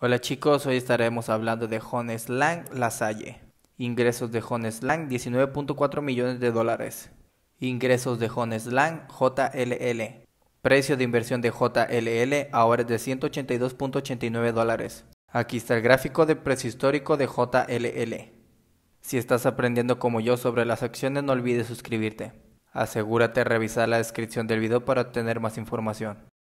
Hola chicos, hoy estaremos hablando de Jones Lang Lasalle. Ingresos de Jones Lang 19.4 millones de dólares. Ingresos de Jones Lang JLL. Precio de inversión de JLL ahora es de 182.89 dólares. Aquí está el gráfico de precio histórico de JLL. Si estás aprendiendo como yo sobre las acciones no olvides suscribirte. Asegúrate de revisar la descripción del video para obtener más información.